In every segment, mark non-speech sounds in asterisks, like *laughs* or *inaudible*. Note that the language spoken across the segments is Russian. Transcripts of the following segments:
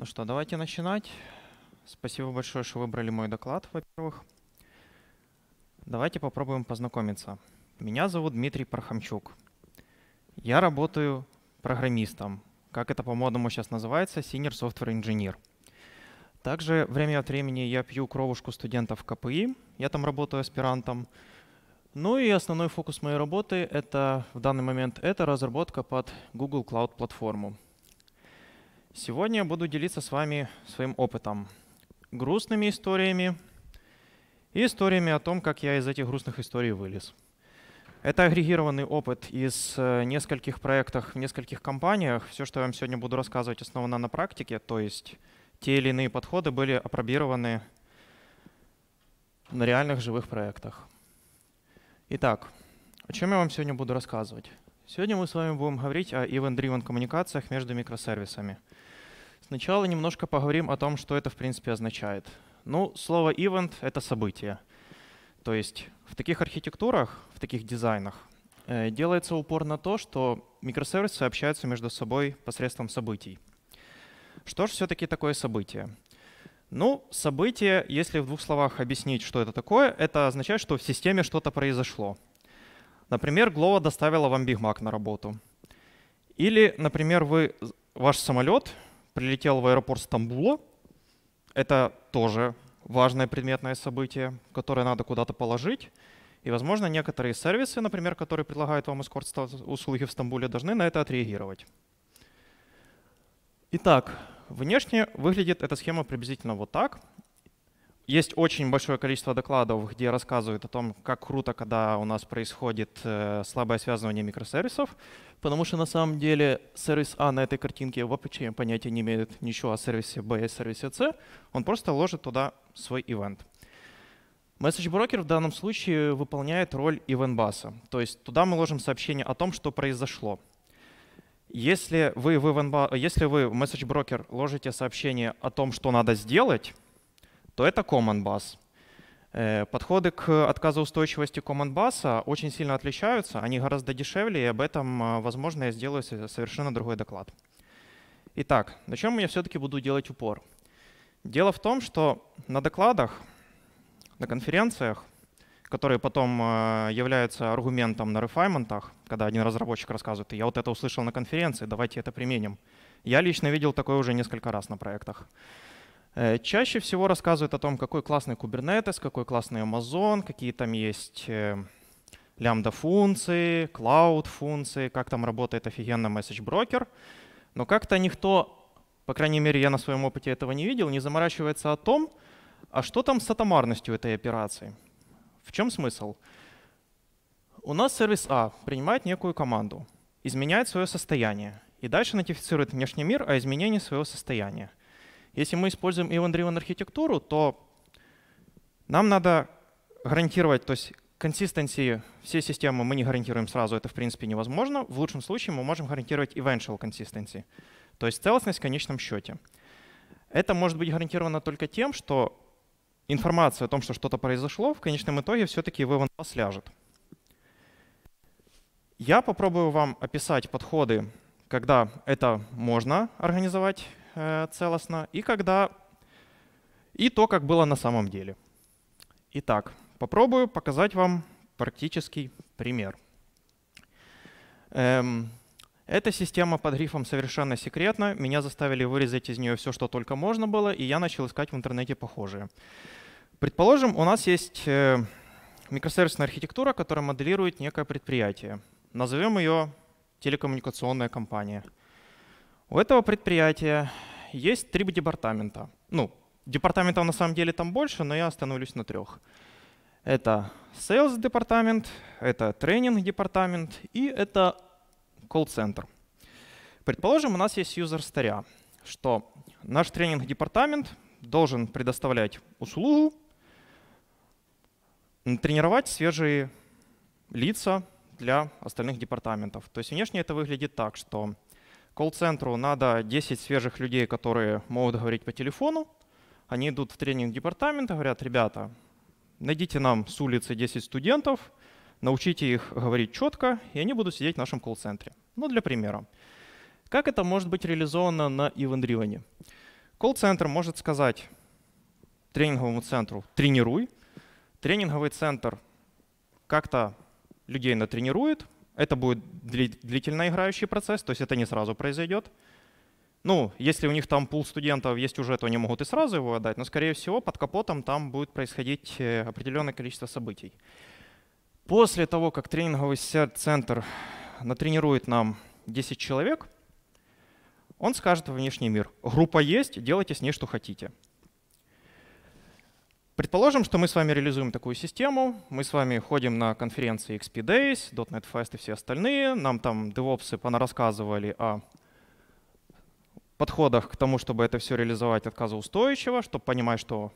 Ну что, давайте начинать. Спасибо большое, что выбрали мой доклад, во-первых. Давайте попробуем познакомиться. Меня зовут Дмитрий Пархамчук. Я работаю программистом, как это по-модному сейчас называется, Senior Software Engineer. Также время от времени я пью кровушку студентов КПИ, я там работаю аспирантом. Ну и основной фокус моей работы это в данный момент это разработка под Google Cloud платформу. Сегодня я буду делиться с вами своим опытом, грустными историями и историями о том, как я из этих грустных историй вылез. Это агрегированный опыт из э, нескольких проектов, в нескольких компаниях. Все, что я вам сегодня буду рассказывать, основано на практике, то есть те или иные подходы были опробированы на реальных живых проектах. Итак, о чем я вам сегодня буду рассказывать? Сегодня мы с вами будем говорить о event-driven коммуникациях между микросервисами – Сначала немножко поговорим о том, что это в принципе означает. Ну, слово event — это событие. То есть в таких архитектурах, в таких дизайнах э, делается упор на то, что микросервисы общаются между собой посредством событий. Что же все-таки такое событие? Ну, событие, если в двух словах объяснить, что это такое, это означает, что в системе что-то произошло. Например, Глова доставила вам Биг Мак на работу. Или, например, вы, ваш самолет прилетел в аэропорт Стамбула. Это тоже важное предметное событие, которое надо куда-то положить. И, возможно, некоторые сервисы, например, которые предлагают вам эскорт-услуги в Стамбуле, должны на это отреагировать. Итак, внешне выглядит эта схема приблизительно вот так есть очень большое количество докладов, где рассказывают о том, как круто, когда у нас происходит э, слабое связывание микросервисов, потому что на самом деле сервис А на этой картинке вообще понятия не имеет ничего о сервисе Б и сервисе С, он просто ложит туда свой ивент. Message Broker в данном случае выполняет роль ивенбаса, то есть туда мы ложим сообщение о том, что произошло. Если вы в, event, если вы в Message Broker ложите сообщение о том, что надо сделать, то это Command Bus. Э, подходы к отказоустойчивости Command Bus а очень сильно отличаются, они гораздо дешевле, и об этом, а, возможно, я сделаю совершенно другой доклад. Итак, на чем я все-таки буду делать упор? Дело в том, что на докладах, на конференциях, которые потом а, являются аргументом на рефайментах, когда один разработчик рассказывает, я вот это услышал на конференции, давайте это применим. Я лично видел такое уже несколько раз на проектах. Э, чаще всего рассказывают о том, какой классный Kubernetes, какой классный Amazon, какие там есть э, лямбда-функции, клауд-функции, как там работает офигенно Message Broker, Но как-то никто, по крайней мере, я на своем опыте этого не видел, не заморачивается о том, а что там с атомарностью этой операции. В чем смысл? У нас сервис А принимает некую команду, изменяет свое состояние и дальше нотифицирует внешний мир о изменении своего состояния. Если мы используем event-driven архитектуру, то нам надо гарантировать, то есть консистенции всей системы мы не гарантируем сразу, это в принципе невозможно. В лучшем случае мы можем гарантировать eventual consistency, то есть целостность в конечном счете. Это может быть гарантировано только тем, что информация о том, что что-то произошло, в конечном итоге все-таки в event pass ляжет. Я попробую вам описать подходы, когда это можно организовать, Э, целостно, и когда и то, как было на самом деле. Итак, попробую показать вам практический пример. Эм, эта система под грифом «Совершенно секретна, Меня заставили вырезать из нее все, что только можно было, и я начал искать в интернете похожие. Предположим, у нас есть э, микросервисная архитектура, которая моделирует некое предприятие. Назовем ее телекоммуникационная компания. У этого предприятия есть три департамента. Ну, департаментов на самом деле там больше, но я остановлюсь на трех. Это sales департамент, это тренинг департамент и это колл-центр. Предположим, у нас есть юзер старя, что наш тренинг департамент должен предоставлять услугу, тренировать свежие лица для остальных департаментов. То есть внешне это выглядит так, что Колл-центру надо 10 свежих людей, которые могут говорить по телефону. Они идут в тренинг департамента, говорят, ребята, найдите нам с улицы 10 студентов, научите их говорить четко, и они будут сидеть в нашем колл-центре. Ну, для примера. Как это может быть реализовано на event-driven? Колл-центр может сказать тренинговому центру «тренируй», тренинговый центр как-то людей натренирует, это будет длительно играющий процесс, то есть это не сразу произойдет. Ну, если у них там пул студентов есть уже, то они могут и сразу его отдать, но, скорее всего, под капотом там будет происходить э, определенное количество событий. После того, как тренинговый центр натренирует нам 10 человек, он скажет во внешний мир, группа есть, делайте с ней что хотите. Предположим, что мы с вами реализуем такую систему. Мы с вами ходим на конференции XP Days, .NET Fest и все остальные. Нам там девопсы рассказывали о подходах к тому, чтобы это все реализовать отказоустойчиво, чтобы понимать, что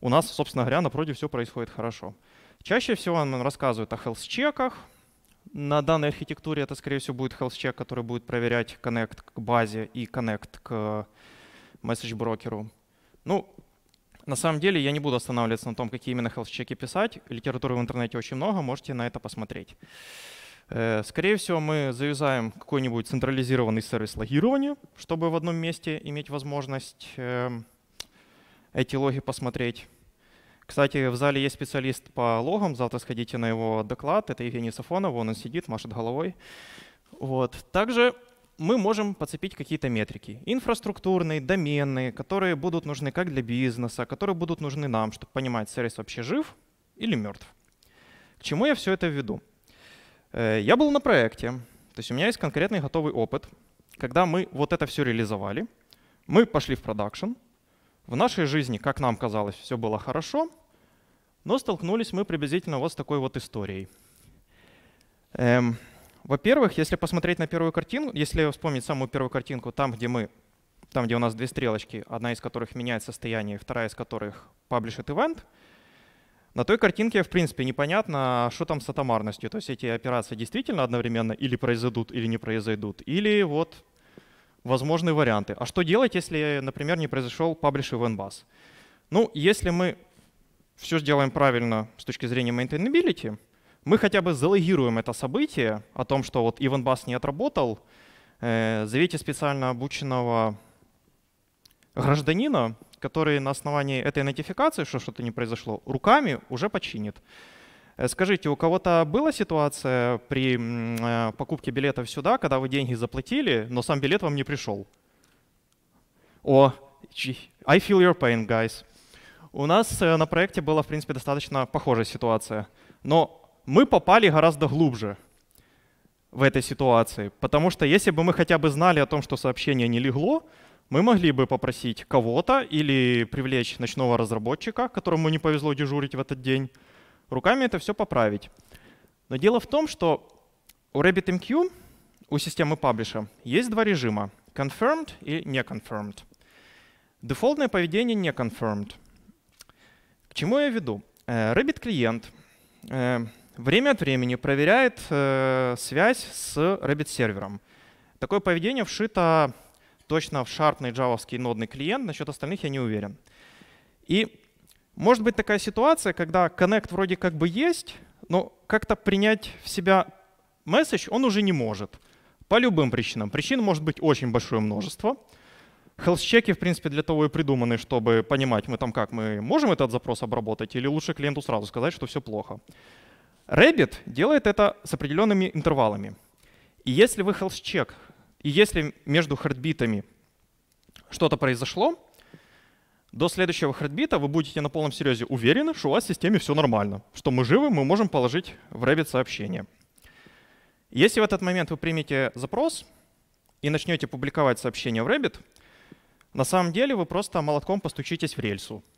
у нас, собственно говоря, на все происходит хорошо. Чаще всего нам рассказывают о health-чеках. На данной архитектуре это, скорее всего, будет health-чек, который будет проверять connect к базе и connect к message-брокеру. Ну, на самом деле я не буду останавливаться на том, какие именно хелс-чеки писать. Литературы в интернете очень много, можете на это посмотреть. Э, скорее всего, мы завязаем какой-нибудь централизированный сервис логирования, чтобы в одном месте иметь возможность э, эти логи посмотреть. Кстати, в зале есть специалист по логам, завтра сходите на его доклад. Это Евгений Сафонов, вон он сидит, машет головой. Вот. Также мы можем подцепить какие-то метрики. Инфраструктурные, доменные, которые будут нужны как для бизнеса, которые будут нужны нам, чтобы понимать, сервис вообще жив или мертв. К чему я все это веду? Э, я был на проекте, то есть у меня есть конкретный готовый опыт, когда мы вот это все реализовали, мы пошли в продакшн, в нашей жизни, как нам казалось, все было хорошо, но столкнулись мы приблизительно вот с такой вот историей. Эм, во-первых, если посмотреть на первую картинку, если вспомнить самую первую картинку, там, где мы там, где у нас две стрелочки, одна из которых меняет состояние, вторая из которых published event, на той картинке, в принципе, непонятно, что там с атомарностью. То есть эти операции действительно одновременно или произойдут, или не произойдут, или вот возможные варианты. А что делать, если, например, не произошел publish event bus? Ну, если мы все сделаем правильно с точки зрения maintainability, мы хотя бы залогируем это событие о том, что вот Иван Бас не отработал, э, завете специально обученного гражданина, который на основании этой нотификации, что что-то не произошло, руками уже починит. Э, скажите, у кого-то была ситуация при э, покупке билетов сюда, когда вы деньги заплатили, но сам билет вам не пришел? О, I feel your pain, guys. У нас на проекте была, в принципе, достаточно похожая ситуация. Но мы попали гораздо глубже в этой ситуации. Потому что если бы мы хотя бы знали о том, что сообщение не легло, мы могли бы попросить кого-то или привлечь ночного разработчика, которому не повезло дежурить в этот день, руками это все поправить. Но дело в том, что у RabbitMQ, у системы паблиша, есть два режима — confirmed и не confirmed. Дефолтное поведение не confirmed. К чему я веду? Э, Rabbit клиент э, время от времени проверяет э, связь с Rabbit сервером. Такое поведение вшито точно в шарпный джавовский нодный клиент, насчет остальных я не уверен. И может быть такая ситуация, когда connect вроде как бы есть, но как-то принять в себя месседж он уже не может. По любым причинам. Причин может быть очень большое множество. Хелс-чеки, в принципе, для того и придуманы, чтобы понимать, мы там как, мы можем этот запрос обработать, или лучше клиенту сразу сказать, что все плохо. Rabbit делает это с определенными интервалами. И если вы health check, и если между хардбитами что-то произошло, до следующего хардбита вы будете на полном серьезе уверены, что у вас в системе все нормально, что мы живы, мы можем положить в Rabbit сообщение. Если в этот момент вы примете запрос и начнете публиковать сообщение в Rabbit, на самом деле вы просто молотком постучитесь в рельсу —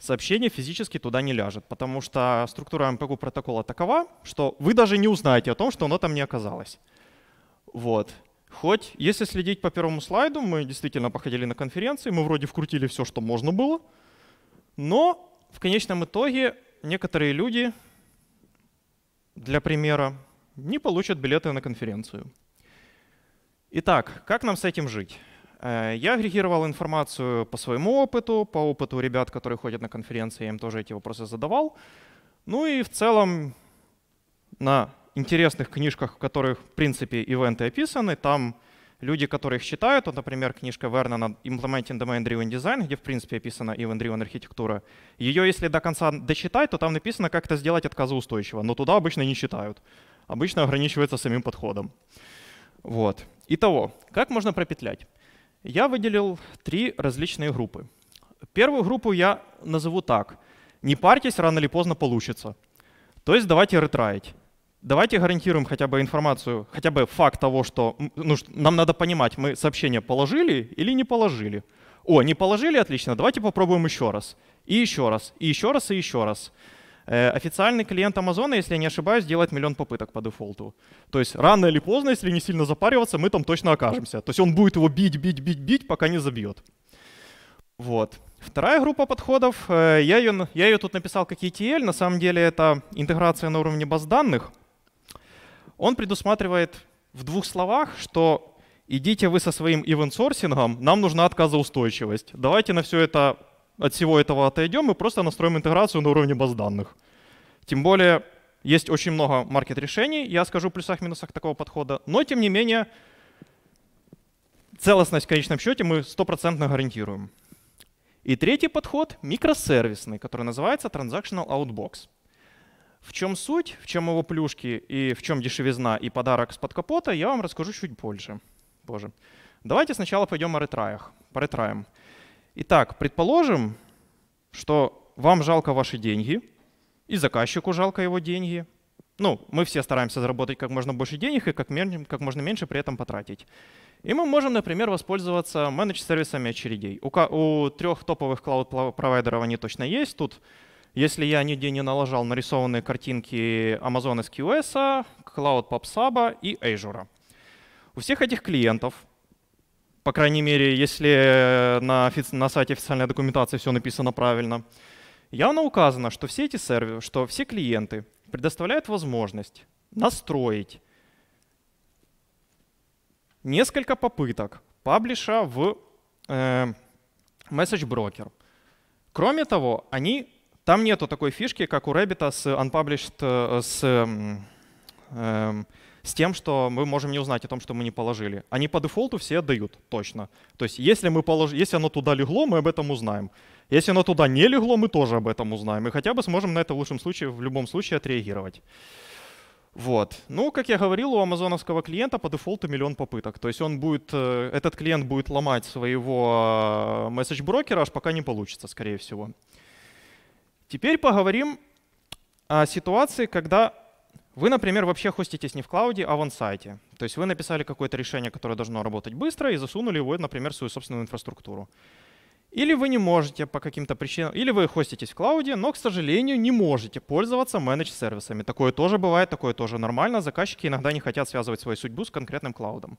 сообщение физически туда не ляжет, потому что структура МПГУ протокола такова, что вы даже не узнаете о том, что оно там не оказалось. Вот. Хоть, если следить по первому слайду, мы действительно походили на конференции, мы вроде вкрутили все, что можно было, но в конечном итоге некоторые люди, для примера, не получат билеты на конференцию. Итак, как нам с этим жить? Э, я агрегировал информацию по своему опыту, по опыту ребят, которые ходят на конференции, я им тоже эти вопросы задавал. Ну и в целом на интересных книжках, в которых, в принципе, ивенты описаны, там люди, которые их читают, вот, например, книжка Вернона «Implementing Domain-Driven Design», где, в принципе, описана event-driven архитектура, ее, если до конца дочитать, то там написано, как это сделать отказоустойчиво, но туда обычно не читают. Обычно ограничивается самим подходом. Вот. Итого, как можно пропетлять? я выделил три различные группы. Первую группу я назову так. Не парьтесь, рано или поздно получится. То есть давайте ретраить. Давайте гарантируем хотя бы информацию, хотя бы факт того, что ну, нам надо понимать, мы сообщение положили или не положили. О, не положили, отлично, давайте попробуем еще раз. И еще раз, и еще раз, и еще раз. И еще раз. Э, официальный клиент Амазона, если я не ошибаюсь, делает миллион попыток по дефолту. То есть рано или поздно, если не сильно запариваться, мы там точно окажемся. То есть он будет его бить, бить, бить, бить, пока не забьет. Вот. Вторая группа подходов, э, я ее, я ее тут написал как ETL, на самом деле это интеграция на уровне баз данных. Он предусматривает в двух словах, что идите вы со своим ивент-сорсингом, нам нужна отказоустойчивость. Давайте на все это от всего этого отойдем и просто настроим интеграцию на уровне баз данных. Тем более есть очень много маркет-решений, я скажу о плюсах-минусах такого подхода, но тем не менее целостность в конечном счете мы стопроцентно гарантируем. И третий подход — микросервисный, который называется Transactional Outbox. В чем суть, в чем его плюшки и в чем дешевизна и подарок с подкапота, я вам расскажу чуть позже. Боже. Давайте сначала пойдем о ретраях, по ретраям. Итак, предположим, что вам жалко ваши деньги, и заказчику жалко его деньги. Ну, мы все стараемся заработать как можно больше денег и как, как можно меньше при этом потратить. И мы можем, например, воспользоваться менедж-сервисами очередей. У, у трех топовых клауд-провайдеров они точно есть. Тут, если я нигде не налажал нарисованные картинки Amazon SQS, Cloud PubSub и Azure. У всех этих клиентов – по крайней мере, если э, на, офици- на сайте официальной документации все написано правильно. Явно указано, что все эти сервисы, что все клиенты предоставляют возможность настроить несколько попыток паблиша в э, Message Broker. Кроме того, они, там нету такой фишки, как у Rabbit с unpublished, э, с э, с тем, что мы можем не узнать о том, что мы не положили. Они по дефолту все отдают, точно. То есть если, мы полож... если оно туда легло, мы об этом узнаем. Если оно туда не легло, мы тоже об этом узнаем. И хотя бы сможем на это в лучшем случае, в любом случае отреагировать. Вот. Ну, как я говорил, у амазоновского клиента по дефолту миллион попыток. То есть он будет, э, этот клиент будет ломать своего месседж-брокера, э, аж пока не получится, скорее всего. Теперь поговорим о ситуации, когда вы, например, вообще хоститесь не в клауде, а в онсайте. То есть вы написали какое-то решение, которое должно работать быстро, и засунули его, например, в свою собственную инфраструктуру. Или вы не можете по каким-то причинам, или вы хоститесь в клауде, но, к сожалению, не можете пользоваться менедж-сервисами. Такое тоже бывает, такое тоже нормально. Заказчики иногда не хотят связывать свою судьбу с конкретным клаудом.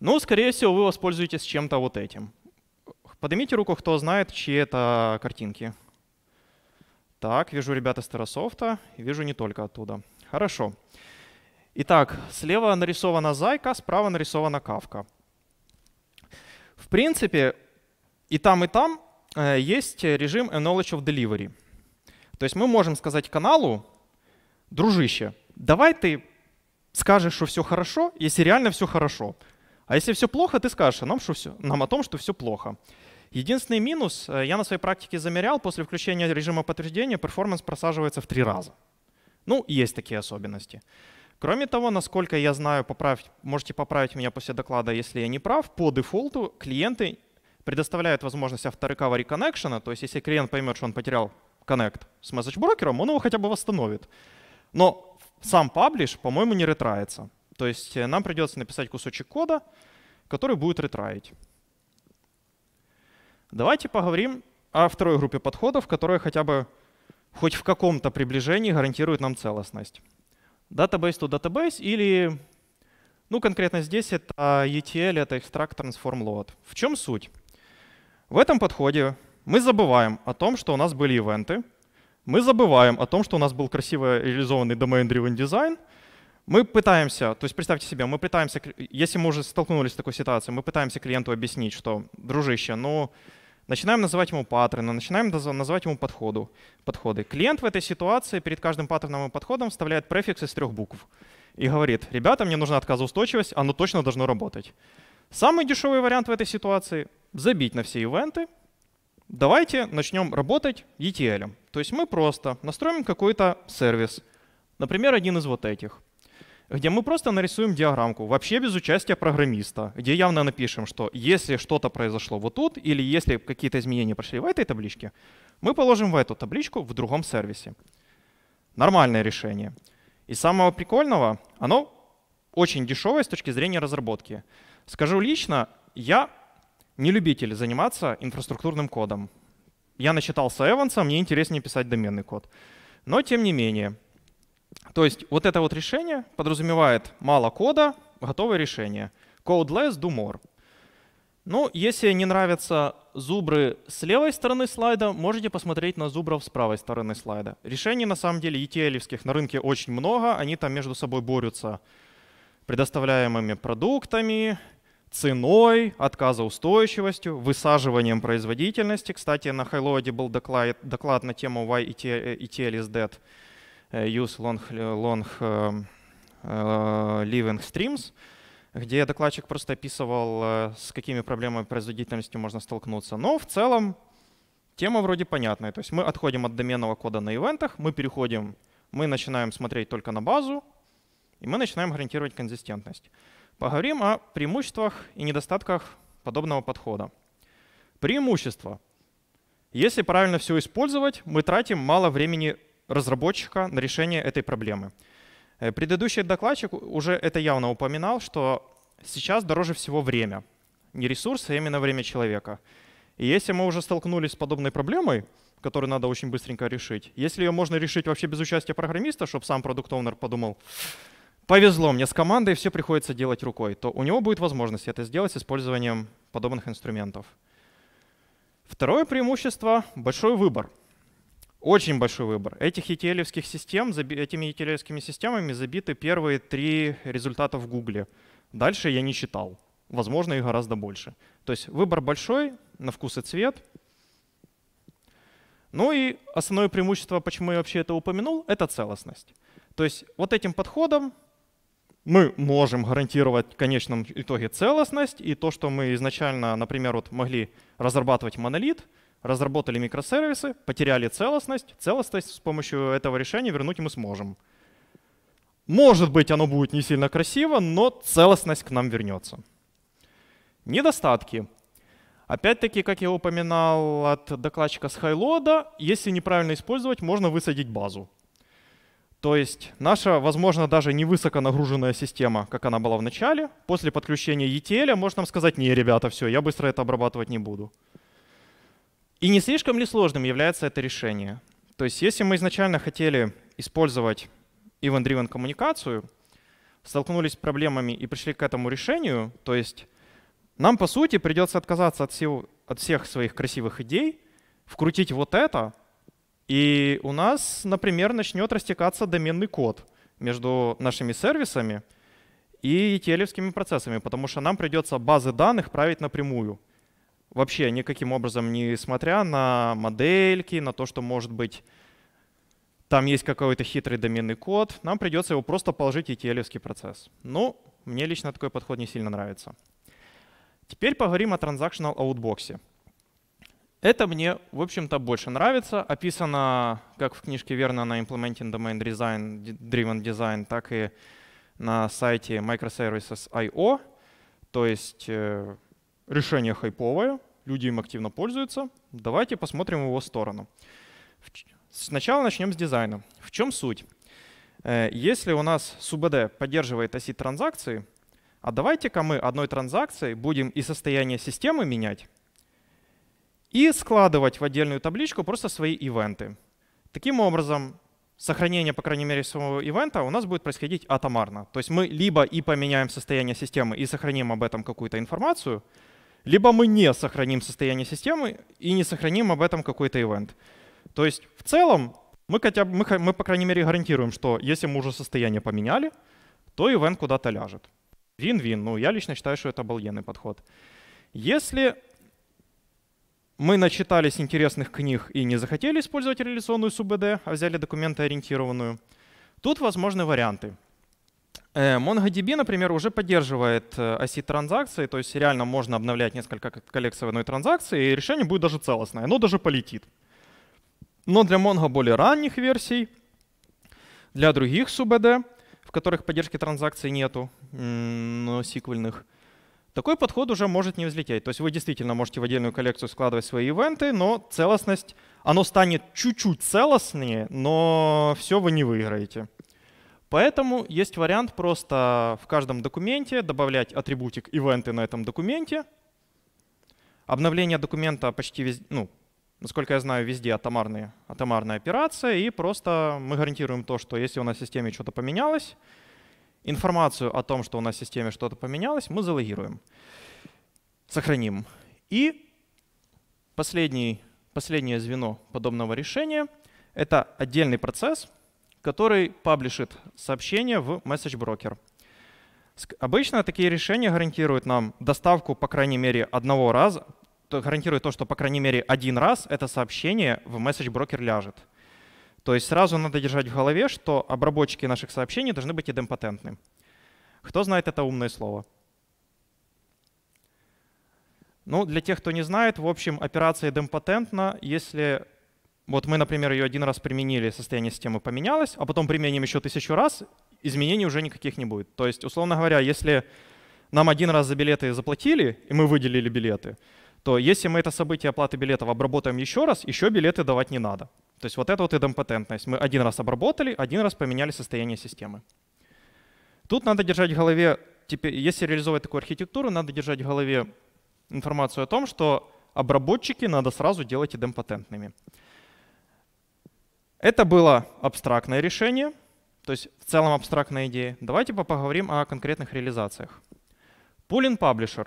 Но, ну, скорее всего, вы воспользуетесь чем-то вот этим. Поднимите руку, кто знает, чьи это картинки. Так, вижу ребята из Террасофта, вижу не только оттуда. Хорошо. Итак, слева нарисована зайка, справа нарисована кавка. В принципе, и там, и там э, есть режим Knowledge of Delivery. То есть мы можем сказать каналу, дружище, давай ты скажешь, что все хорошо, если реально все хорошо. А если все плохо, ты скажешь нам, что все, нам о том, что все плохо. Единственный минус, э, я на своей практике замерял, после включения режима подтверждения перформанс просаживается в три раза. Ну, есть такие особенности. Кроме того, насколько я знаю, поправь, можете поправить меня после доклада, если я не прав, по дефолту клиенты предоставляют возможность авторековери коннекшена, то есть если клиент поймет, что он потерял коннект с месседж-брокером, он его хотя бы восстановит. Но сам паблиш, по-моему, не ретраится. То есть э, нам придется написать кусочек кода, который будет ретраить. Давайте поговорим о второй группе подходов, которые хотя бы хоть в каком-то приближении гарантирует нам целостность. Database to database или, ну конкретно здесь это ETL, это Extract Transform Load. В чем суть? В этом подходе мы забываем о том, что у нас были ивенты, мы забываем о том, что у нас был красиво реализованный domain-driven дизайн, мы пытаемся, то есть представьте себе, мы пытаемся, если мы уже столкнулись с такой ситуацией, мы пытаемся клиенту объяснить, что, дружище, ну, начинаем называть ему паттерны, начинаем называть ему подходу, подходы. Клиент в этой ситуации перед каждым паттерном и подходом вставляет префикс из трех букв и говорит, ребята, мне нужна отказоустойчивость, оно точно должно работать. Самый дешевый вариант в этой ситуации — забить на все ивенты. Давайте начнем работать ETL. То есть мы просто настроим какой-то сервис, например, один из вот этих — где мы просто нарисуем диаграмку вообще без участия программиста, где явно напишем, что если что-то произошло вот тут, или если какие-то изменения прошли в этой табличке, мы положим в эту табличку в другом сервисе. Нормальное решение. И самого прикольного, оно очень дешевое с точки зрения разработки. Скажу лично, я не любитель заниматься инфраструктурным кодом. Я начитался Эванса, мне интереснее писать доменный код. Но тем не менее, то есть вот это вот решение подразумевает мало кода, готовое решение. Codeless, do more. Ну, если не нравятся зубры с левой стороны слайда, можете посмотреть на зубров с правой стороны слайда. Решений, на самом деле, etl на рынке очень много. Они там между собой борются предоставляемыми продуктами, ценой, отказоустойчивостью, высаживанием производительности. Кстати, на Хайлоде был доклад, доклад на тему Why ETL e is Dead — Э, use long, long эм, э, living streams, где докладчик просто описывал, э, с какими проблемами производительности можно столкнуться. Но в целом тема вроде понятная. То есть мы отходим от доменного кода на ивентах, мы переходим, мы начинаем смотреть только на базу, и мы начинаем гарантировать консистентность. Поговорим о преимуществах и недостатках подобного подхода. Преимущество: Если правильно все использовать, мы тратим мало времени разработчика на решение этой проблемы. Э, предыдущий докладчик уже это явно упоминал, что сейчас дороже всего время. Не ресурсы, а именно время человека. И если мы уже столкнулись с подобной проблемой, которую надо очень быстренько решить, если ее можно решить вообще без участия программиста, чтобы сам продукт оунер подумал, повезло мне с командой, все приходится делать рукой, то у него будет возможность это сделать с использованием подобных инструментов. Второе преимущество — большой выбор — очень большой выбор. Этих ETL систем, этими ETL системами забиты первые три результата в Гугле. Дальше я не читал. Возможно, их гораздо больше. То есть выбор большой, на вкус и цвет. Ну и основное преимущество, почему я вообще это упомянул, это целостность. То есть вот этим подходом мы можем гарантировать в конечном итоге целостность и то, что мы изначально, например, вот могли разрабатывать монолит — разработали микросервисы, потеряли целостность, целостность с помощью этого решения вернуть мы сможем. Может быть, оно будет не сильно красиво, но целостность к нам вернется. Недостатки. Опять-таки, как я упоминал от докладчика с хайлода, если неправильно использовать, можно высадить базу. То есть наша, возможно, даже не высоко нагруженная система, как она была в начале, после подключения ETL, можно нам сказать, не, ребята, все, я быстро это обрабатывать не буду. И не слишком ли сложным является это решение? То есть если мы изначально хотели использовать event-driven коммуникацию, столкнулись с проблемами и пришли к этому решению, то есть нам, по сути, придется отказаться от, сил, от всех своих красивых идей, вкрутить вот это, и у нас, например, начнет растекаться доменный код между нашими сервисами и телевскими процессами, потому что нам придется базы данных править напрямую вообще никаким образом не смотря на модельки, на то, что может быть там есть какой-то хитрый доменный код, нам придется его просто положить в etl процесс. Ну, мне лично такой подход не сильно нравится. Теперь поговорим о transactional outbox. Это мне, в общем-то, больше нравится. Описано, как в книжке верно, на Implementing Domain Design, Driven Design, так и на сайте microservices.io. То есть э, решение хайповое, люди им активно пользуются. Давайте посмотрим его сторону. Сначала начнем с дизайна. В чем суть? Э, если у нас СУБД поддерживает оси транзакции, а давайте-ка мы одной транзакцией будем и состояние системы менять, и складывать в отдельную табличку просто свои ивенты. Таким образом, сохранение, по крайней мере, самого ивента у нас будет происходить атомарно. То есть мы либо и поменяем состояние системы и сохраним об этом какую-то информацию — либо мы не сохраним состояние системы и не сохраним об этом какой-то ивент. То есть в целом мы, хотя бы, мы, мы, по крайней мере, гарантируем, что если мы уже состояние поменяли, то ивент куда-то ляжет. Вин-вин. Ну, я лично считаю, что это обалденный подход. Если мы начитались интересных книг и не захотели использовать реляционную СУБД, а взяли документоориентированную, тут возможны варианты. Э, MongoDB, например, уже поддерживает оси э, транзакции, то есть реально можно обновлять несколько коллекций в одной транзакции, и решение будет даже целостное, оно даже полетит. Но для Mongo более ранних версий, для других SUBD, в которых поддержки транзакций нету, но сиквельных, такой подход уже может не взлететь. То есть вы действительно можете в отдельную коллекцию складывать свои ивенты, но целостность, оно станет чуть-чуть целостнее, но все вы не выиграете. Поэтому есть вариант просто в каждом документе добавлять атрибутик ивенты на этом документе. Обновление документа почти везде, ну, насколько я знаю, везде атомарные, атомарная операция, и просто мы гарантируем то, что если у нас в системе что-то поменялось, информацию о том, что у нас в системе что-то поменялось, мы залогируем, сохраним. И последний, последнее звено подобного решения — это отдельный процесс — который паблишит сообщение в Message Broker. Обычно такие решения гарантируют нам доставку, по крайней мере, одного раза, то гарантирует то, что, по крайней мере, один раз это сообщение в Message Broker ляжет. То есть сразу надо держать в голове, что обработчики наших сообщений должны быть идемпотентны. Кто знает это умное слово? Ну, для тех, кто не знает, в общем, операция идемпотентна, если вот мы, например, ее один раз применили, состояние системы поменялось, а потом применим еще тысячу раз, изменений уже никаких не будет. То есть, условно говоря, если нам один раз за билеты заплатили, и мы выделили билеты, то если мы это событие оплаты билетов обработаем еще раз, еще билеты давать не надо. То есть вот это вот идемпотентность. Мы один раз обработали, один раз поменяли состояние системы. Тут надо держать в голове, теперь, типа, если реализовать такую архитектуру, надо держать в голове информацию о том, что обработчики надо сразу делать идемпотентными. Это было абстрактное решение, то есть в целом абстрактная идея. Давайте поговорим о конкретных реализациях. Пулин publisher.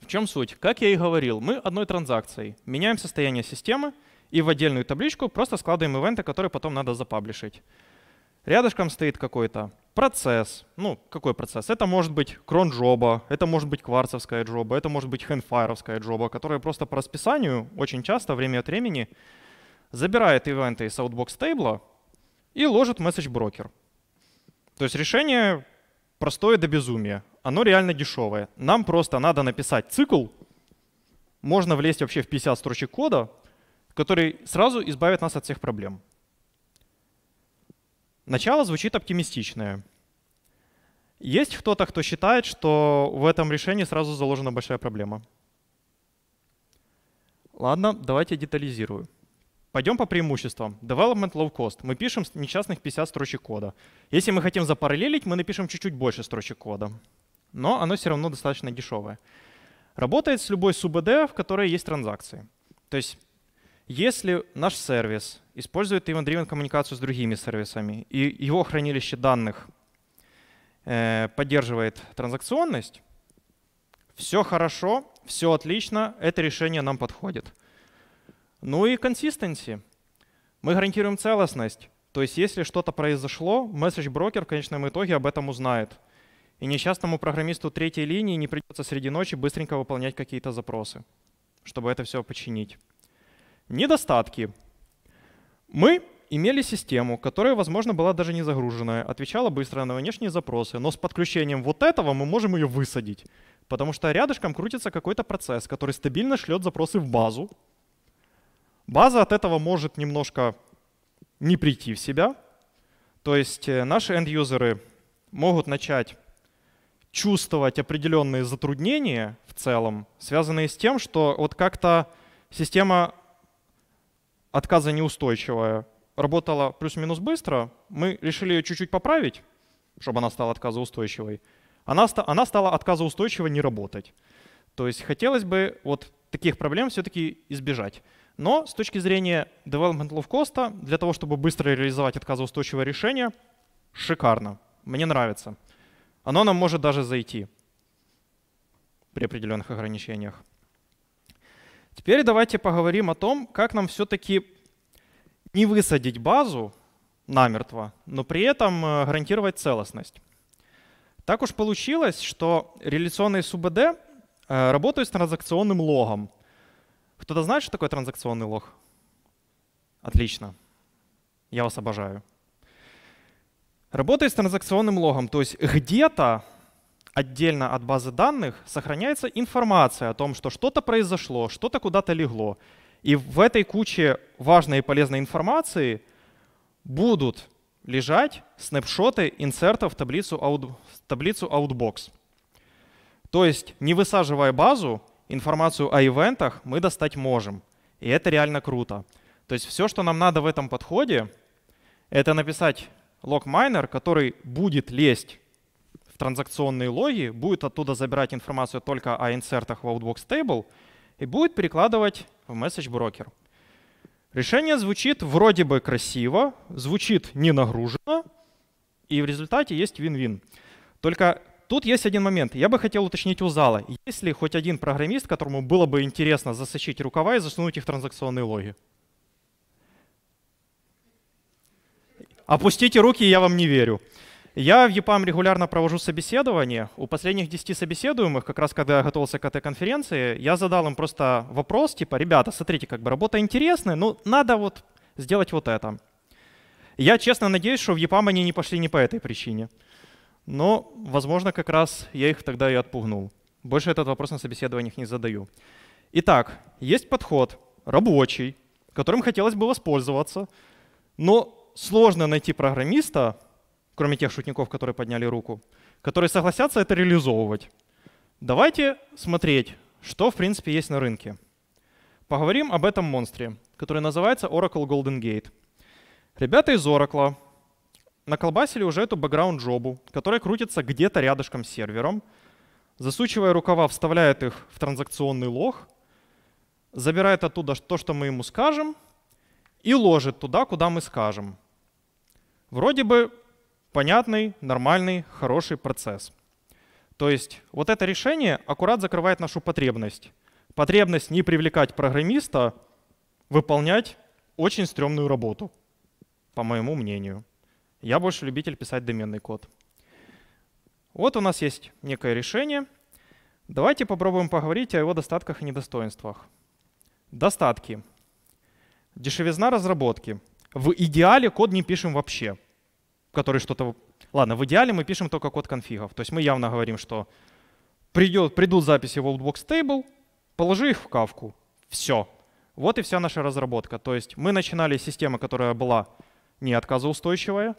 В чем суть? Как я и говорил, мы одной транзакцией меняем состояние системы и в отдельную табличку просто складываем ивенты, которые потом надо запаблишить. Рядышком стоит какой-то процесс. Ну, какой процесс? Это может быть кронжоба, это может быть кварцевская джоба, это может быть хендфайровская джоба, которая просто по расписанию очень часто время от времени забирает ивенты из Outbox Table и ложит message брокер. То есть решение простое до безумия. Оно реально дешевое. Нам просто надо написать цикл, можно влезть вообще в 50 строчек кода, который сразу избавит нас от всех проблем. Начало звучит оптимистичное. Есть кто-то, кто считает, что в этом решении сразу заложена большая проблема. Ладно, давайте детализирую. Пойдем по преимуществам. Development low cost. Мы пишем несчастных 50 строчек кода. Если мы хотим запараллелить, мы напишем чуть-чуть больше строчек кода. Но оно все равно достаточно дешевое. Работает с любой СУБД, в которой есть транзакции. То есть если наш сервис использует event-driven коммуникацию с другими сервисами, и его хранилище данных э, поддерживает транзакционность, все хорошо, все отлично, это решение нам подходит. Ну и consistency. Мы гарантируем целостность. То есть если что-то произошло, месседж-брокер в конечном итоге об этом узнает. И несчастному программисту третьей линии не придется среди ночи быстренько выполнять какие-то запросы, чтобы это все починить. Недостатки. Мы имели систему, которая, возможно, была даже не загруженная, отвечала быстро на внешние запросы, но с подключением вот этого мы можем ее высадить, потому что рядышком крутится какой-то процесс, который стабильно шлет запросы в базу, База от этого может немножко не прийти в себя. То есть э, наши энд-юзеры могут начать чувствовать определенные затруднения в целом, связанные с тем, что вот как-то система отказа неустойчивая работала плюс-минус быстро, мы решили ее чуть-чуть поправить, чтобы она стала отказоустойчивой. Она, она стала отказоустойчиво не работать. То есть хотелось бы вот таких проблем все-таки избежать. Но с точки зрения development low cost, для того, чтобы быстро реализовать отказоустойчивое решение, шикарно. Мне нравится. Оно нам может даже зайти при определенных ограничениях. Теперь давайте поговорим о том, как нам все-таки не высадить базу намертво, но при этом э, гарантировать целостность. Так уж получилось, что реляционные СУБД э, работают с транзакционным логом. Кто-то знает, что такое транзакционный лог? Отлично. Я вас обожаю. Работает с транзакционным логом, то есть где-то отдельно от базы данных сохраняется информация о том, что что-то произошло, что-то куда-то легло. И в этой куче важной и полезной информации будут лежать снапшоты инсертов в таблицу, аут в таблицу Outbox. То есть, не высаживая базу, информацию о ивентах мы достать можем. И это реально круто. То есть все, что нам надо в этом подходе, это написать лог-майнер, который будет лезть в транзакционные логи, будет оттуда забирать информацию только о инсертах в Outbox Table и будет перекладывать в Message Broker. Решение звучит вроде бы красиво, звучит не нагружено, и в результате есть вин-вин. Только Тут есть один момент. Я бы хотел уточнить у зала. Есть ли хоть один программист, которому было бы интересно засочить рукава и засунуть их в транзакционные логи? Опустите руки, я вам не верю. Я в EPAM регулярно провожу собеседования. У последних 10 собеседуемых, как раз когда я готовился к этой конференции, я задал им просто вопрос, типа, ребята, смотрите, как бы работа интересная, но ну, надо вот сделать вот это. Я честно надеюсь, что в EPAM они не пошли не по этой причине. Но, возможно, как раз я их тогда и отпугнул. Больше этот вопрос на собеседованиях не задаю. Итак, есть подход рабочий, которым хотелось бы воспользоваться, но сложно найти программиста, кроме тех шутников, которые подняли руку, которые согласятся это реализовывать. Давайте смотреть, что в принципе есть на рынке. Поговорим об этом монстре, который называется Oracle Golden Gate. Ребята из Oracle наколбасили уже эту бэкграунд жобу которая крутится где-то рядышком с сервером, засучивая рукава, вставляет их в транзакционный лог, забирает оттуда то, что мы ему скажем, и ложит туда, куда мы скажем. Вроде бы понятный, нормальный, хороший процесс. То есть вот это решение аккурат закрывает нашу потребность. Потребность не привлекать программиста, выполнять очень стрёмную работу, по моему мнению. Я больше любитель писать доменный код. Вот у нас есть некое решение. Давайте попробуем поговорить о его достатках и недостоинствах. Достатки. Дешевизна разработки. В идеале код не пишем вообще, который что-то... Ладно, в идеале мы пишем только код конфигов. То есть мы явно говорим, что придет, придут записи в Oldbox Table, положи их в кавку. Все. Вот и вся наша разработка. То есть мы начинали с системы, которая была не отказоустойчивая,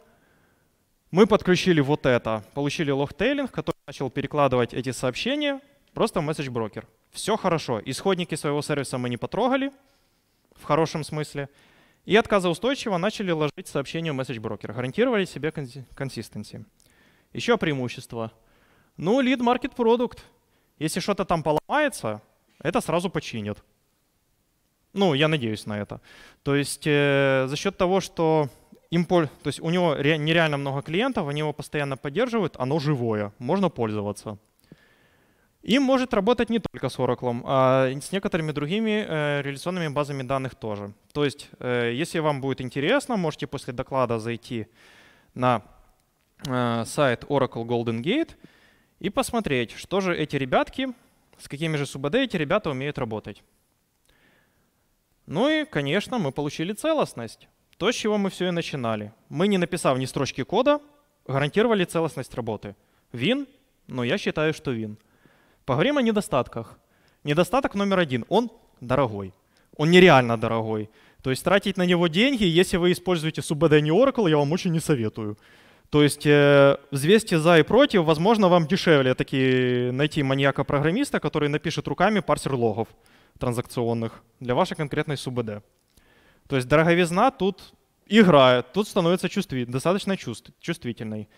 мы подключили вот это, получили лохтейлинг, который начал перекладывать эти сообщения просто в месседж брокер. Все хорошо, исходники своего сервиса мы не потрогали, в хорошем смысле, и отказоустойчиво начали ложить сообщения в месседж брокер, гарантировали себе консистенции. Еще преимущество. Ну, lead market продукт. Если что-то там поломается, это сразу починят. Ну, я надеюсь на это. То есть э, за счет того, что им, то есть у него нереально много клиентов, они его постоянно поддерживают, оно живое, можно пользоваться. Им может работать не только с Oracle, а с некоторыми другими э, реляционными базами данных тоже. То есть, э, если вам будет интересно, можете после доклада зайти на э, сайт Oracle Golden Gate и посмотреть, что же эти ребятки, с какими же СУБД эти ребята умеют работать. Ну и, конечно, мы получили целостность. То, с чего мы все и начинали. Мы, не написав ни строчки кода, гарантировали целостность работы. Вин, но я считаю, что вин. Поговорим о недостатках. Недостаток номер один. Он дорогой. Он нереально дорогой. То есть тратить на него деньги, если вы используете SUBD не Oracle, я вам очень не советую. То есть э, взвесьте за и против, возможно, вам дешевле таки найти маньяка-программиста, который напишет руками парсер логов транзакционных для вашей конкретной SUBD. То есть дороговизна тут играет, тут становится чувстви- достаточно чувств- чувствительной.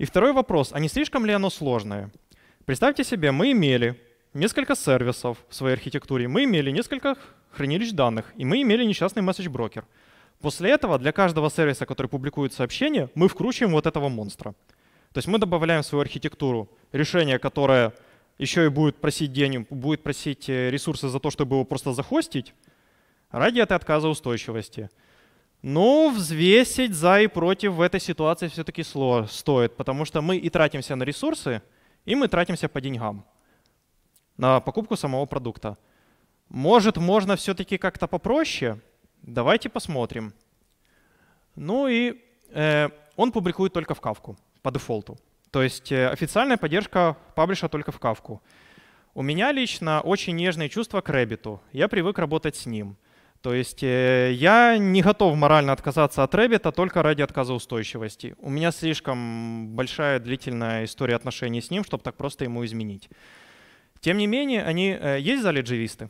И второй вопрос, а не слишком ли оно сложное? Представьте себе, мы имели несколько сервисов в своей архитектуре, мы имели несколько хранилищ данных, и мы имели несчастный месседж-брокер. После этого для каждого сервиса, который публикует сообщение, мы вкручиваем вот этого монстра. То есть мы добавляем в свою архитектуру решение, которое еще и будет просить денег, будет просить э, ресурсы за то, чтобы его просто захостить, ради этой отказа устойчивости, Ну, взвесить за и против в этой ситуации все-таки стоит, потому что мы и тратимся на ресурсы, и мы тратимся по деньгам на покупку самого продукта. Может, можно все-таки как-то попроще? Давайте посмотрим. Ну и э, он публикует только в Кавку по дефолту. То есть э, официальная поддержка паблиша только в Кавку. У меня лично очень нежные чувства к Рэббиту. Я привык работать с ним. То есть э, я не готов морально отказаться от Revit, а только ради отказа устойчивости. У меня слишком большая длительная история отношений с ним, чтобы так просто ему изменить. Тем не менее, они э, есть в зале дживисты?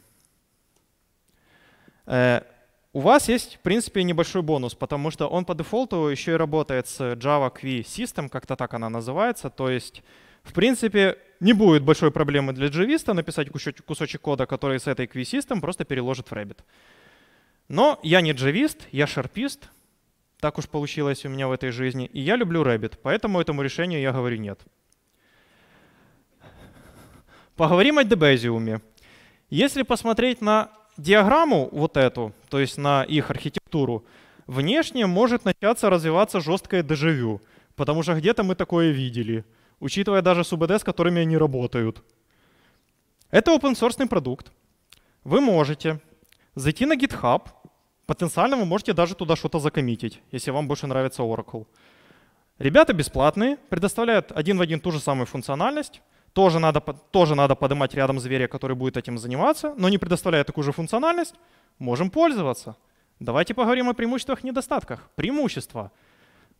Э, у вас есть, в принципе, небольшой бонус, потому что он по дефолту еще и работает с Java QE System, как-то так она называется. То есть, в принципе, не будет большой проблемы для дживиста написать кусочек кода, который с этой QE System просто переложит в Rabbit. Но я не джавист, я шарпист. Так уж получилось у меня в этой жизни. И я люблю Rabbit, поэтому этому решению я говорю нет. Поговорим о дебезиуме. Если посмотреть на диаграмму вот эту, то есть на их архитектуру, внешне может начаться развиваться жесткое дежавю, потому что где-то мы такое видели, учитывая даже СУБД, с которыми они работают. Это open source продукт. Вы можете зайти на GitHub, потенциально вы можете даже туда что-то закоммитить, если вам больше нравится Oracle. Ребята бесплатные, предоставляют один в один ту же самую функциональность, тоже надо, тоже надо поднимать рядом зверя, который будет этим заниматься, но не предоставляя такую же функциональность, можем пользоваться. Давайте поговорим о преимуществах и недостатках. Преимущества.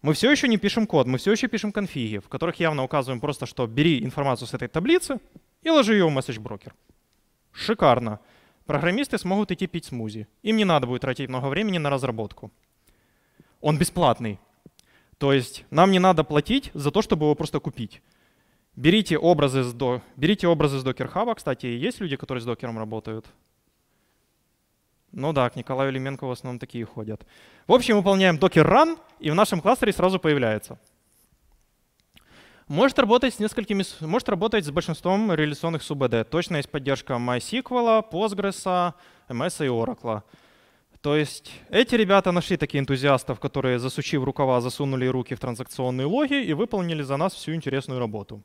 Мы все еще не пишем код, мы все еще пишем конфиги, в которых явно указываем просто, что бери информацию с этой таблицы и ложи ее в месседж-брокер. Шикарно программисты смогут идти пить смузи. Им не надо будет тратить много времени на разработку. Он бесплатный. То есть нам не надо платить за то, чтобы его просто купить. Берите образы с, до... Берите образы с Docker Hub. Кстати, есть люди, которые с докером работают? Ну да, к Николаю Лименко в основном такие ходят. В общем, выполняем Docker Run, и в нашем кластере сразу появляется. Может работать с несколькими, может работать с большинством реляционных СУБД. Точно есть поддержка MySQL, Postgres, MS и Oracle. То есть эти ребята нашли такие энтузиастов, которые, засучив рукава, засунули руки в транзакционные логи и выполнили за нас всю интересную работу.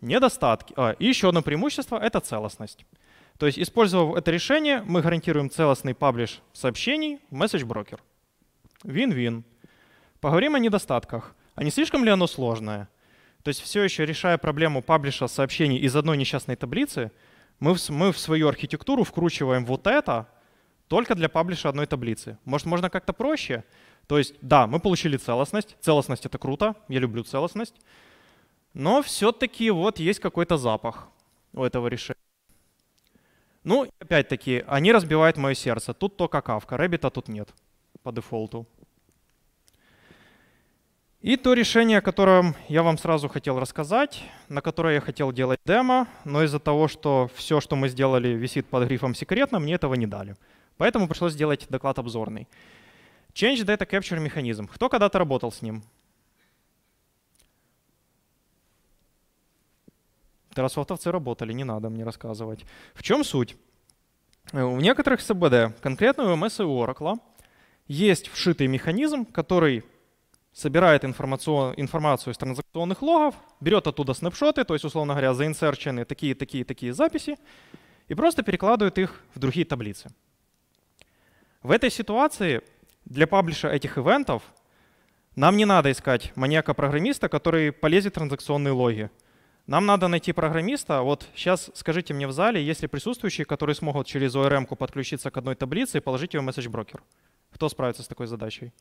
Недостатки. А, и еще одно преимущество — это целостность. То есть, использовав это решение, мы гарантируем целостный паблиш сообщений в Message Broker. Вин-вин. Поговорим о недостатках. А не слишком ли оно сложное? То есть все еще решая проблему паблиша сообщений из одной несчастной таблицы, мы в, мы в свою архитектуру вкручиваем вот это только для паблиша одной таблицы. Может, можно как-то проще? То есть, да, мы получили целостность. Целостность — это круто, я люблю целостность. Но все-таки вот есть какой-то запах у этого решения. Ну, опять-таки, они разбивают мое сердце. Тут только кавка, Рэббита тут нет по дефолту. И то решение, о котором я вам сразу хотел рассказать, на которое я хотел делать демо, но из-за того, что все, что мы сделали, висит под грифом «секретно», мне этого не дали. Поэтому пришлось сделать доклад обзорный. Change Data Capture механизм. Кто когда-то работал с ним? Террасофтовцы работали, не надо мне рассказывать. В чем суть? В э, некоторых СБД, конкретно у MS и Oracle, есть вшитый механизм, который собирает информацион, информацию из транзакционных логов, берет оттуда снапшоты, то есть, условно говоря, заинсерчены такие, такие, такие записи, и просто перекладывает их в другие таблицы. В этой ситуации для паблиша этих ивентов нам не надо искать маньяка-программиста, который полезет в транзакционные логи. Нам надо найти программиста. Вот сейчас скажите мне в зале, есть ли присутствующие, которые смогут через ORM ку подключиться к одной таблице и положить ее в месседж-брокер. Кто справится с такой задачей?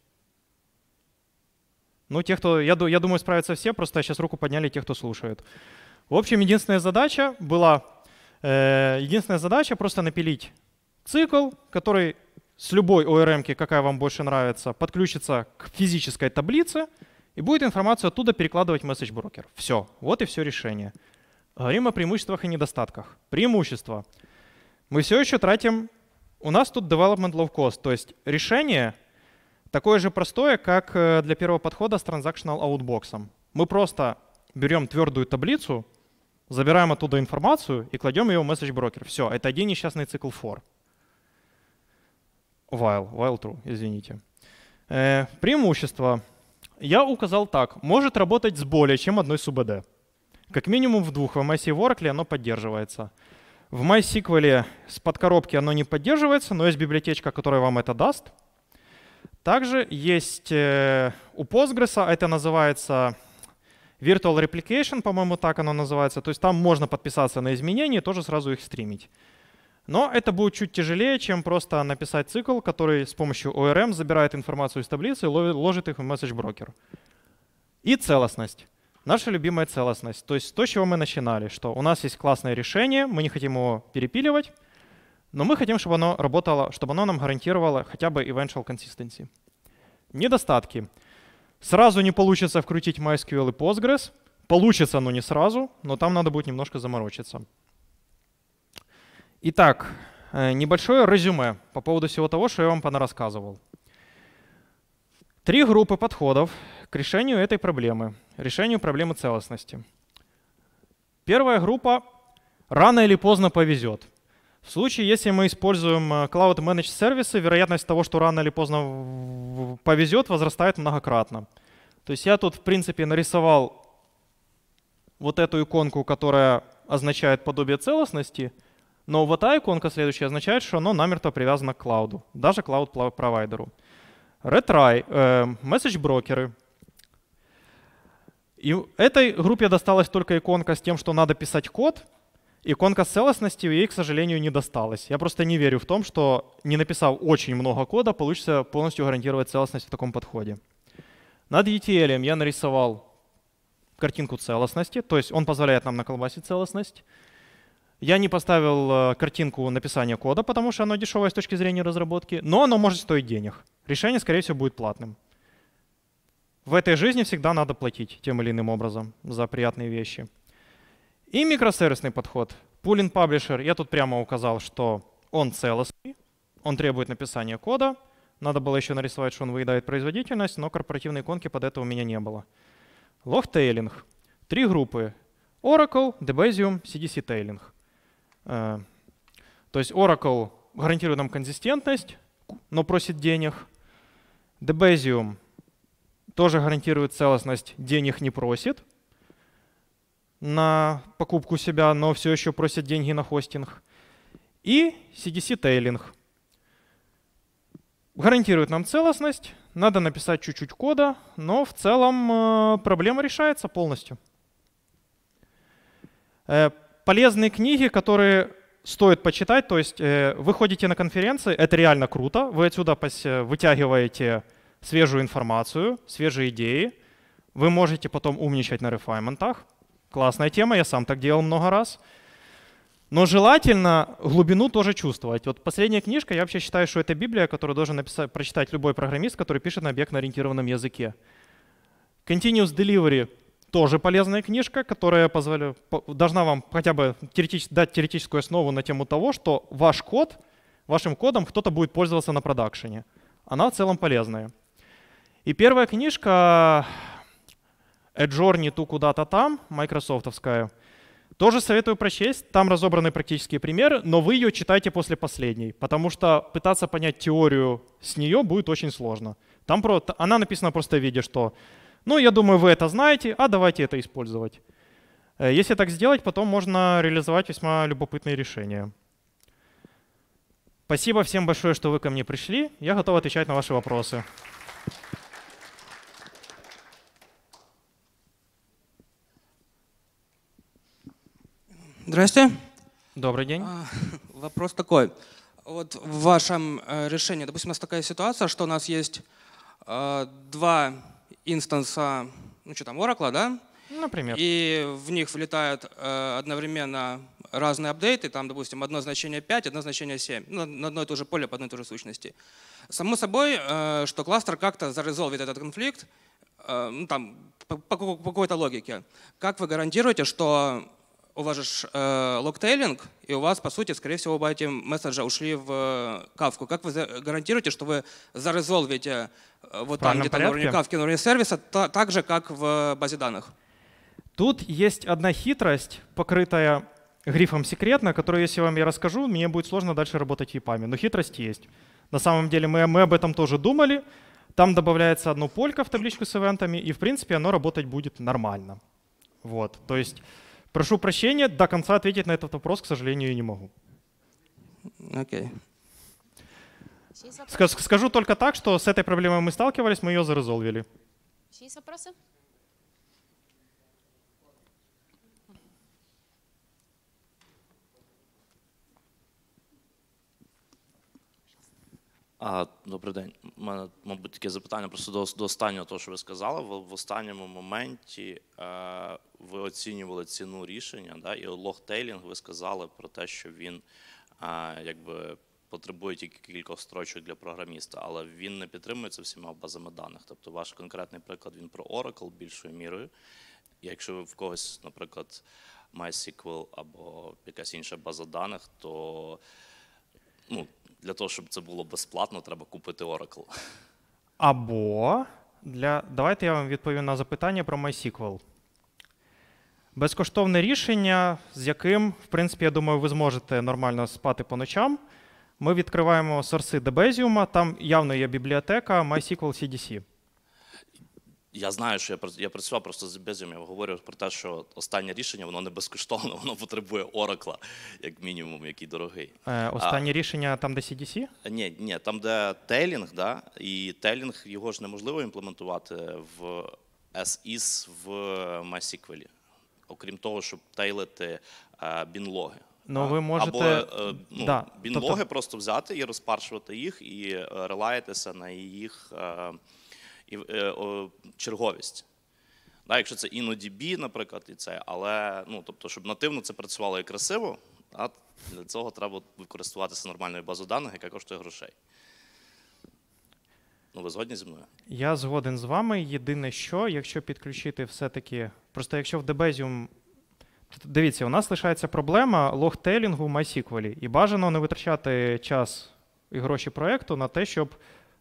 Ну, те, кто, я, я думаю, справятся все, просто сейчас руку подняли те, кто слушает. В общем, единственная задача была, э, единственная задача просто напилить цикл, который с любой ORM, какая вам больше нравится, подключится к физической таблице и будет информацию оттуда перекладывать в месседж брокер. Все, вот и все решение. Говорим о преимуществах и недостатках. Преимущество Мы все еще тратим, у нас тут development low cost, то есть решение — Такое же простое, как э, для первого подхода с Transactional Outbox. Мы просто берем твердую таблицу, забираем оттуда информацию и кладем ее в message брокер. Все, это один несчастный цикл for. While, while true, извините. Э, преимущество. Я указал так. Может работать с более чем одной СУБД. Как минимум в двух. В MySQL в Oracle оно поддерживается. В MySQL с подкоробки оно не поддерживается, но есть библиотечка, которая вам это даст. Также есть э, у Postgres, а, это называется Virtual Replication, по-моему, так оно называется. То есть там можно подписаться на изменения и тоже сразу их стримить. Но это будет чуть тяжелее, чем просто написать цикл, который с помощью ORM забирает информацию из таблицы и ложит их в message брокер. И целостность. Наша любимая целостность. То есть то, с чего мы начинали, что у нас есть классное решение, мы не хотим его перепиливать, но мы хотим, чтобы оно работало, чтобы оно нам гарантировало хотя бы eventual consistency. Недостатки. Сразу не получится вкрутить MySQL и Postgres. Получится, но не сразу, но там надо будет немножко заморочиться. Итак, э, небольшое резюме по поводу всего того, что я вам рассказывал. Три группы подходов к решению этой проблемы, решению проблемы целостности. Первая группа «рано или поздно повезет». В случае, если мы используем э, Cloud Managed сервисы, вероятность того, что рано или поздно повезет, возрастает многократно. То есть я тут, в принципе, нарисовал вот эту иконку, которая означает подобие целостности, но вот эта иконка следующая означает, что оно намертво привязано к клауду, даже к клауд-провайдеру. Retry, э, message-брокеры. И этой группе досталась только иконка с тем, что надо писать код — Иконка целостности ей, к сожалению, не досталась. Я просто не верю в том, что не написав очень много кода, получится полностью гарантировать целостность в таком подходе. Над ETL я нарисовал картинку целостности, то есть он позволяет нам наколбасить целостность. Я не поставил э, картинку написания кода, потому что оно дешевое с точки зрения разработки, но оно может стоить денег. Решение, скорее всего, будет платным. В этой жизни всегда надо платить тем или иным образом за приятные вещи. И микросервисный подход. Пулин Publisher, я тут прямо указал, что он целостный, он требует написания кода. Надо было еще нарисовать, что он выедает производительность, но корпоративной иконки под это у меня не было. tailing. Три группы. Oracle, Debezium, CDC Tailing. Э, то есть Oracle гарантирует нам консистентность, но просит денег. Debezium тоже гарантирует целостность, денег не просит на покупку себя, но все еще просят деньги на хостинг. И CDC тейлинг. Гарантирует нам целостность, надо написать чуть-чуть кода, но в целом э, проблема решается полностью. Э, полезные книги, которые стоит почитать, то есть э, вы ходите на конференции, это реально круто, вы отсюда вытягиваете свежую информацию, свежие идеи, вы можете потом умничать на рефайментах, Классная тема, я сам так делал много раз. Но желательно глубину тоже чувствовать. Вот последняя книжка, я вообще считаю, что это Библия, которую должен написать, прочитать любой программист, который пишет на объектно-ориентированном языке. Continuous Delivery тоже полезная книжка, которая позволя... должна вам хотя бы теоретич... дать теоретическую основу на тему того, что ваш код, вашим кодом кто-то будет пользоваться на продакшене. Она в целом полезная. И первая книжка Adjourney куда-то там, майкрософтовская, тоже советую прочесть. Там разобраны практические примеры, но вы ее читайте после последней, потому что пытаться понять теорию с нее будет очень сложно. Там про, она написана просто в виде, что «ну, я думаю, вы это знаете, а давайте это использовать». Э, если так сделать, потом можно реализовать весьма любопытные решения. Спасибо всем большое, что вы ко мне пришли. Я готов отвечать на ваши вопросы. Здрасте. Добрый день. А, *laughs* вопрос такой. Вот в вашем э, решении, допустим, у нас такая ситуация, что у нас есть э, два инстанса, ну что там, Oracle, да? Например. И в них влетают э, одновременно разные апдейты, там, допустим, одно значение 5, одно значение 7, ну, на одно и то же поле, по одной и той же сущности. Само собой, э, что кластер как-то зарезолвит этот конфликт, э, ну, там, по, по, по какой-то логике. Как вы гарантируете, что у вас же э, локтейлинг, и у вас, по сути, скорее всего, оба эти месседжа ушли в э, кавку. Как вы гарантируете, что вы зарезолвите э, вот там, где-то на уровне кавки, на уровне сервиса, та, так же, как в э, базе данных? Тут есть одна хитрость, покрытая грифом «секретно», которую, если вам я расскажу, мне будет сложно дальше работать випами. Но хитрость есть. На самом деле мы, мы об этом тоже думали. Там добавляется одно полька в табличку с ивентами, и, в принципе, оно работать будет нормально. Вот, то есть Прошу прощения, до конца ответить на этот вопрос, к сожалению, я не могу. Окей. Okay. Скажу только так, что с этой проблемой мы сталкивались, мы ее заразолвили. есть вопросы? А, Добрий день. У мене, мабуть, таке запитання просто до до останнього, того, що ви сказали. В, в останньому моменті е, ви оцінювали ціну рішення, да, і логтейлінг ви сказали про те, що він е, якби потребує тільки кілька строчок для програміста, але він не підтримується всіма базами даних. Тобто, ваш конкретний приклад він про Oracle більшою мірою. Якщо ви в когось, наприклад, MySQL або якась інша база даних, то ну, для того, щоб це було безплатно, треба купити Oracle. Або для. Давайте я вам відповім на запитання про MySQL. Безкоштовне рішення, з яким, в принципі, я думаю, ви зможете нормально спати по ночам. Ми відкриваємо сорси Дебезіума, там явно є бібліотека MySQL CDC. Я знаю, що я я працював просто з Безіум, я говорю про те, що останнє рішення воно не безкоштовно, *laughs* воно потребує оракла, як мінімум, який дорогий. Е, Останнє а, рішення там, де CDC? Ні, ні, там, де тейлінг, да, і тейлінг його ж неможливо імплементувати в SIS в MySQL. Окрім того, щоб тейлити е, бінлоги. Ну, ви можете... Або е, ну, да. бінлоги тобто... просто взяти і розпаршувати їх, і е, релаєтеся на їх. Е, Е, черговість. Да, Якщо це іноді бі, наприклад, і це, але ну, тобто, щоб нативно це працювало і красиво, а для цього треба використовуватися нормальною базою даних, яка коштує грошей. Ну, ви згодні зі мною? Я згоден з вами. Єдине, що якщо підключити все-таки. Просто якщо в Дебезіум. Дивіться, у нас лишається проблема логтейлінгу в MySQL. І бажано не витрачати час і гроші проєкту на те, щоб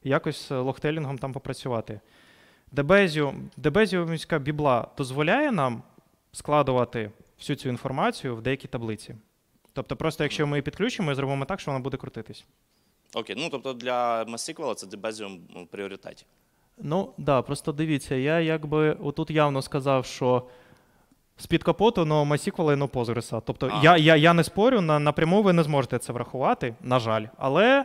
якось е, лохтелінгом там попрацювати. Дебезіо, Дебезіомська бібла дозволяє нам складувати всю цю інформацію в деякій таблиці. Тобто, просто якщо ми її підключимо і зробимо так, що вона буде крутитись. Окей, ну тобто для MySQL це Debezium в пріоритеті. Ну так, да, просто дивіться, я якби отут явно сказав, що з-під капоту ну MySQL і ну, но Postgres. Тобто, я я, я не спорю, на, напряму ви не зможете це врахувати, на жаль. Але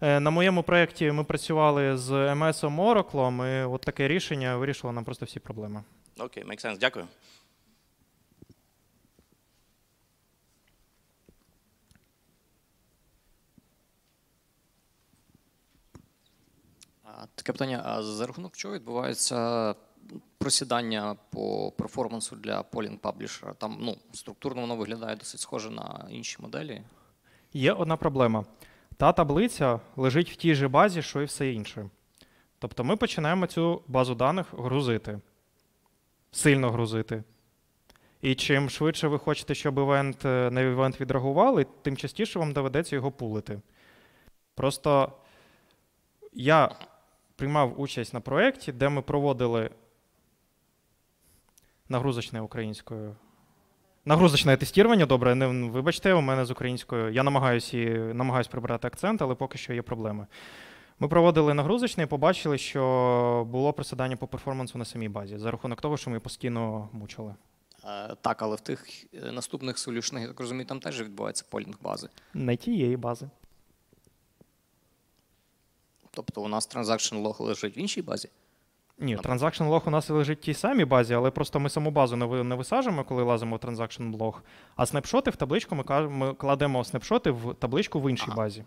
Е, на моєму проєкті ми працювали з мс ом Oracle, і от таке рішення вирішило нам просто всі проблеми. Окей, okay, sense. Дякую. Таке питання: а за рахунок чого відбувається просідання по перформансу для Polling Publisher? Там ну, структурно воно виглядає досить схоже на інші моделі. Є одна проблема. Та таблиця лежить в тій же базі, що і все інше. Тобто ми починаємо цю базу даних грузити, сильно грузити. І чим швидше ви хочете, щоб івент е, на івент відреагували, тим частіше вам доведеться його пулити. Просто я приймав участь на проєкті, де ми проводили нагрузочне українською Нагрузочне тестування, добре, не вибачте, у мене з українською. Я намагаюся намагаюсь прибирати акцент, але поки що є проблеми. Ми проводили нагрузочне і побачили, що було присідання по перформансу на самій базі за рахунок того, що ми постійно мучили. Так, але в тих е, наступних солюшних, я так розумію, там теж відбувається полінг бази. Не тієї бази. Тобто у нас транзакшн лог лежить в іншій базі? Ні, Transaction лог у нас лежить в тій самій базі, але просто ми саму базу не не висаджуємо, коли лазимо в транзакшн лог, а снапшоти в табличку ми ми кладемо снапшоти в табличку в іншій ага. базі.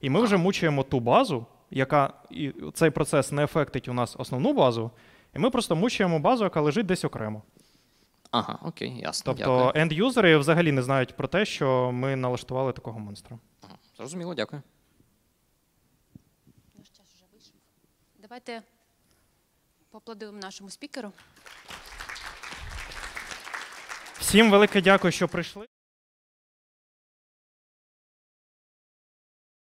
І ми ага. вже мучуємо ту базу, яка і цей процес не ефектить у нас основну базу, і ми просто мучуємо базу, яка лежить десь окремо. Ага, окей, ясно. Тобто енд-юзери взагалі не знають про те, що ми налаштували такого монстра. Ага, Зрозуміло, дякую. Наш ну, час вже вийшов. Давайте. Поаплодуємо нашому спікеру. Всім велике дякую, що прийшли.